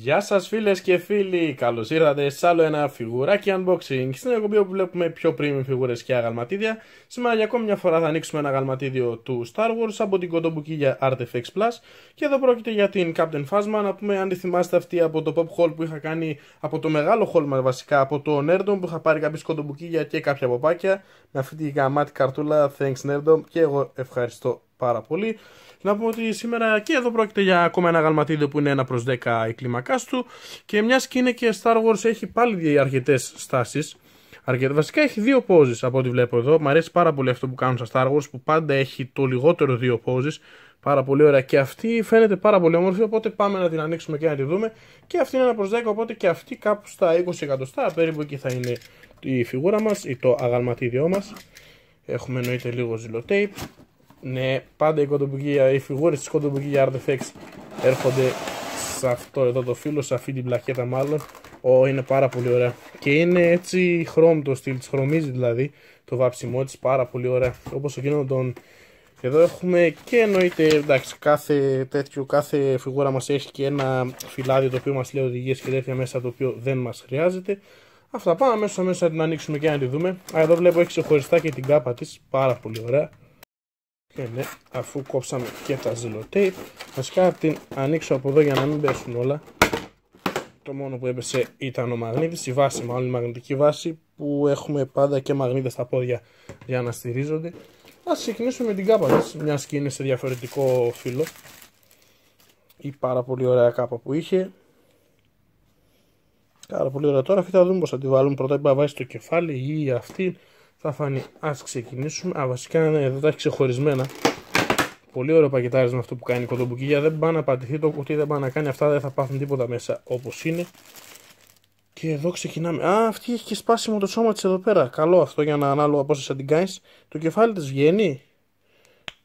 Γεια σας, φίλες και φίλοι, καλώς ήρθατε σε άλλο ένα φιγουράκι unboxing Στην εκπομπή όπου βλέπουμε πιο premium φιγούρες και αγαλματίδια Σήμερα για ακόμη μια φορά θα ανοίξουμε ένα αγαλματίδιο του Star Wars από την κοντομπουκίλια Artifex Plus Και εδώ πρόκειται για την Captain Phasma, να πούμε αν τη θυμάστε αυτή από το pop haul που είχα κάνει Από το μεγάλο hall μας βασικά, από το Nerdom που είχα πάρει κάποιες κοντομπουκίλια και κάποια ποπάκια Με αυτή τη γαμάτη καρτούλα, thanks Nerdom και εγώ ευχαριστώ πάρα πολύ. Να πούμε ότι σήμερα και εδώ πρόκειται για ακόμα ένα γαλματίδιο που είναι 1 προς 10 η κλίμακάς του και μιας και είναι και Star Wars έχει πάλι αρκετές στάσεις. Βασικά έχει δύο πόζες από ό,τι βλέπω εδώ. Μ' αρέσει πάρα πολύ αυτό που κάνουν στα Star Wars που πάντα έχει το λιγότερο δύο πόζες. Πάρα πολύ ωραία. Και αυτή φαίνεται πάρα πολύ όμορφη. Οπότε πάμε να την ανοίξουμε και να τη δούμε. Και αυτή είναι ένα προς 10. Οπότε και αυτή κάπου στα 20 εκατοστά περίπου εκεί θα είναι η φιγούρα μας ή το αγαλματίδιό μας. Έχουμε εννοείται λίγο ζηλοτέιπ ναι, πάντα οι κοντοπουκία, οι φιγούρες της για Artifex έρχονται σε αυτό εδώ το φύλλο, σε αυτή την πλακέτα μάλλον. Ω, είναι πάρα πολύ ωραία. Και είναι έτσι χρώμ το στυλ, της χρωμίζει δηλαδή το βάψιμό της πάρα πολύ ωραία. Όπως εκείνο τον. Εδώ έχουμε και εννοείται εντάξει, κάθε τέτοιο, κάθε φιγούρα μας έχει και ένα φυλάδι το οποίο μας λέει οδηγίες και τέτοια μέσα το οποίο δεν μας χρειάζεται. Αυτά πάμε αμέσως αμέσως να την ανοίξουμε και να τη δούμε. Α, εδώ βλέπω έχει ξεχωριστά και την κάπα της. Πάρα πολύ ωραία. Ε, ναι, αφού κόψαμε και τα ζελοτέιπ βασικά θα την ανοίξω από εδώ για να μην πέσουν όλα το μόνο που έπεσε ήταν ο μαγνήτης η βάση μάλλον η μαγνητική βάση που έχουμε πάντα και μαγνήτες στα πόδια για να στηρίζονται Ας ξεκινήσουμε με την κάπα της, μιας και είναι σε διαφορετικό φύλλο. Η πάρα πολύ ωραία κάπα που είχε. Πάρα πολύ ωραία. Τώρα αυτή θα δούμε πως θα τη βάλουμε. Πρώτα είπα βάζει το κεφάλι ή αυτή θα φανεί. Ας ξεκινήσουμε. Α, βασικά ναι, εδώ τα έχει ξεχωρισμένα. Πολύ ωραίο πακετάρισμα αυτό που κάνει η κοτομπουκίλια, Δεν πάει να πατηθεί το κουτί, δεν πάει να κάνει αυτά, δεν θα πάθουν τίποτα μέσα όπως είναι. Και εδώ ξεκινάμε. Α, αυτή έχει και σπάσιμο το σώμα της εδώ πέρα. Καλό αυτό για να ανάλογα θα την κάνει. Το κεφάλι της βγαίνει.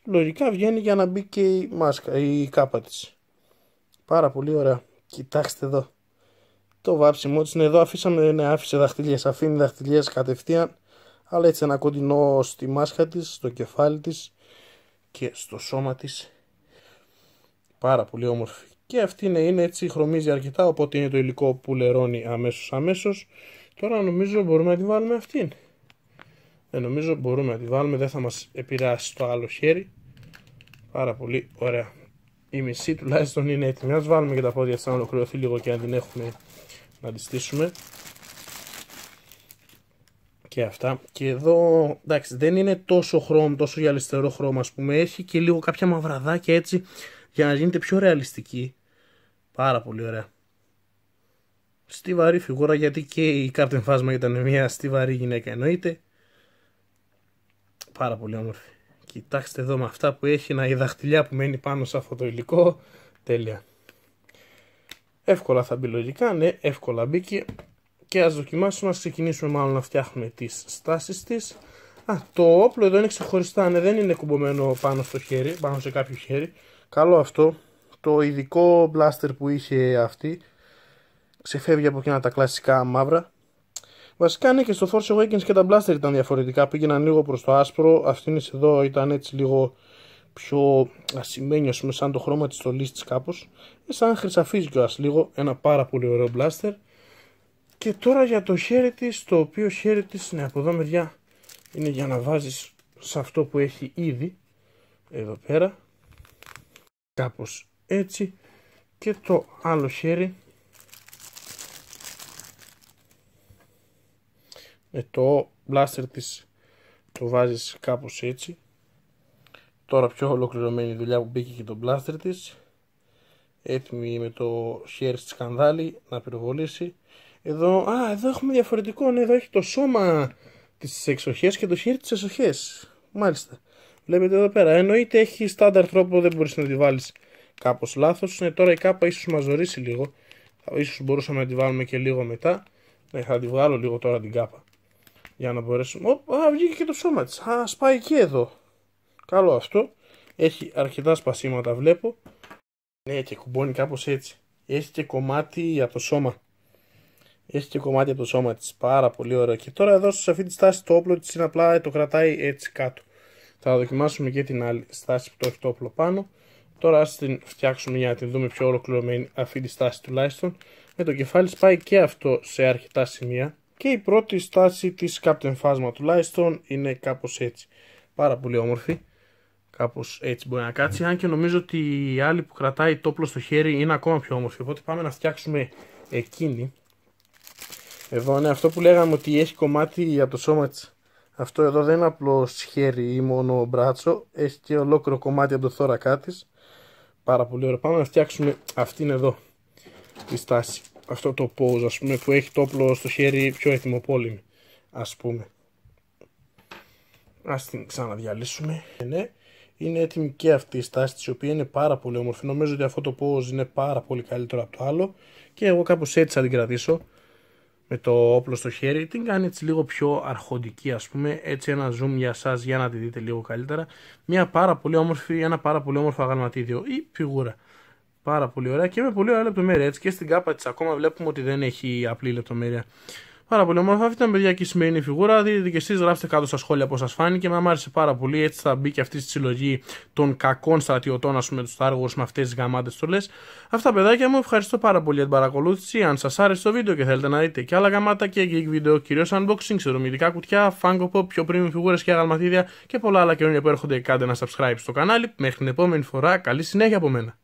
Λογικά βγαίνει για να μπει και η μάσκα, η κάπα της. Πάρα πολύ ωραία. Κοιτάξτε εδώ. Το βάψιμό της είναι εδώ. Αφήσαμε, ναι, άφησε δαχτυλιές. Αφήνει δαχτυλιές κατευθείαν αλλά έτσι ένα κοντινό στη μάσχα της, στο κεφάλι της και στο σώμα της πάρα πολύ όμορφη και αυτή είναι, έτσι χρωμίζει αρκετά οπότε είναι το υλικό που λερώνει αμέσως αμέσως τώρα νομίζω μπορούμε να τη βάλουμε αυτήν δεν νομίζω μπορούμε να τη βάλουμε δεν θα μας επηρεάσει το άλλο χέρι πάρα πολύ ωραία η μισή τουλάχιστον είναι έτοιμη. ας βάλουμε και τα πόδια της να ολοκληρωθεί λίγο και αν την έχουμε να τη στήσουμε και αυτά. Και εδώ εντάξει, δεν είναι τόσο χρώμα, τόσο γυαλιστερό χρώμα, ας πούμε. Έχει και λίγο κάποια μαυραδάκια έτσι για να γίνεται πιο ρεαλιστική. Πάρα πολύ ωραία. Στιβαρή φιγούρα γιατί και η Captain Phasma ήταν μια στιβαρή γυναίκα εννοείται. Πάρα πολύ όμορφη. Κοιτάξτε εδώ με αυτά που έχει να η δαχτυλιά που μένει πάνω σε αυτό το υλικό. Τέλεια. Εύκολα θα μπει λογικά, ναι, εύκολα μπήκε και ας δοκιμάσουμε να ξεκινήσουμε μάλλον να φτιάχνουμε τις στάσεις της Α, το όπλο εδώ είναι ξεχωριστά, ναι, δεν είναι κουμπωμένο πάνω στο χέρι, πάνω σε κάποιο χέρι καλό αυτό το ειδικό μπλάστερ που είχε αυτή ξεφεύγει από εκείνα τα κλασικά μαύρα Βασικά ναι και στο Force Awakens και τα μπλάστερ ήταν διαφορετικά, πήγαιναν λίγο προς το άσπρο, αυτήν εδώ ήταν έτσι λίγο πιο ασημένιο σαν το χρώμα της στολής της κάπως, ε, σαν χρυσαφίζει κιόλας λίγο, ένα πάρα πολύ ωραίο μπλάστερ και τώρα για το χέρι της, το οποίο χέρι της είναι από εδώ μεριά είναι για να βάζεις σε αυτό που έχει ήδη, εδώ πέρα, κάπως έτσι, και το άλλο χέρι, με το μπλάστερ της το βάζεις κάπως έτσι, τώρα πιο ολοκληρωμένη δουλειά που μπήκε και το μπλάστερ της, έτοιμη με το χέρι στη σκανδάλι να πυροβολήσει εδώ, α, εδώ έχουμε διαφορετικό. Ναι, εδώ έχει το σώμα της εξοχές και το χέρι της εξοχές. Μάλιστα. Βλέπετε εδώ πέρα. Εννοείται έχει στάνταρ τρόπο, δεν μπορείς να τη βάλεις κάπως λάθος. Ναι, τώρα η κάπα ίσως μας ζωρίσει λίγο. σω μπορούσαμε να τη βάλουμε και λίγο μετά. Ναι, θα τη βγάλω λίγο τώρα την κάπα. Για να μπορέσουμε. Ο, α, βγήκε και το σώμα της. Α, σπάει και εδώ. Καλό αυτό. Έχει αρκετά σπασίματα, βλέπω. Ναι, και κουμπώνει κάπως έτσι. Έχει και κομμάτι από το σώμα. Έχει και κομμάτι από το σώμα της. Πάρα πολύ ωραίο. Και τώρα εδώ σε αυτή τη στάση το όπλο της είναι απλά ε, το κρατάει έτσι κάτω. Θα δοκιμάσουμε και την άλλη στάση που το έχει το όπλο πάνω. Τώρα ας την φτιάξουμε για να την δούμε πιο ολοκληρωμένη αυτή τη στάση τουλάχιστον. Με το κεφάλι σπάει και αυτό σε αρκετά σημεία. Και η πρώτη στάση της Captain Phasma τουλάχιστον είναι κάπως έτσι. Πάρα πολύ όμορφη. κάπως έτσι μπορεί να κάτσει. Αν και νομίζω ότι η άλλη που κρατάει το όπλο στο χέρι είναι ακόμα πιο όμορφη. Οπότε πάμε να φτιάξουμε εκείνη. Εδώ είναι αυτό που λέγαμε ότι έχει κομμάτι από το σώμα της. Αυτό εδώ δεν είναι απλό χέρι ή μόνο μπράτσο, έχει και ολόκληρο κομμάτι από το θώρακά της. Πάρα πολύ ωραία. Πάμε να φτιάξουμε αυτήν εδώ τη στάση. Αυτό το pose, ας πούμε, που έχει το όπλο στο χέρι πιο εθιμοπόλεμη, ας πούμε. Ας την ξαναδιαλύσουμε. Ε, ναι, είναι έτοιμη και αυτή η στάση της η οποία είναι πάρα πολύ όμορφη. Νομίζω ότι αυτό το pose είναι πάρα πολύ καλύτερο από το άλλο και εγώ κάπως έτσι θα την κρατήσω με το όπλο στο χέρι την κάνει έτσι λίγο πιο αρχοντική ας πούμε έτσι ένα zoom για σας για να τη δείτε λίγο καλύτερα μια πάρα πολύ όμορφη, ένα πάρα πολύ όμορφο αγαλματίδιο ή φιγούρα πάρα πολύ ωραία και με πολύ ωραία λεπτομέρεια έτσι και στην κάπα της ακόμα βλέπουμε ότι δεν έχει απλή λεπτομέρεια Πάρα πολύ όμορφα. Αυτή ήταν παιδιά και η σημερινή φιγούρα. Δείτε και εσείς, γράψτε κάτω στα σχόλια πώς σας φάνηκε. Μα άρεσε πάρα πολύ. Έτσι θα μπει και αυτή στη συλλογή των κακών στρατιωτών, ας πούμε, τους Star με αυτές τις γαμάτες στολέ. Αυτά παιδάκια μου, ευχαριστώ πάρα πολύ για την παρακολούθηση. Αν σας άρεσε το βίντεο και θέλετε να δείτε και άλλα γαμάτα και geek βίντεο, κυρίως unboxing, ξερομητικά κουτιά, Funko Pop, πιο πριν φιγούρες και αγαλματίδια και πολλά άλλα καινούργια που έρχονται, κάντε ένα subscribe στο κανάλι. Μέχρι την επόμενη φορά, καλή συνέχεια από μένα.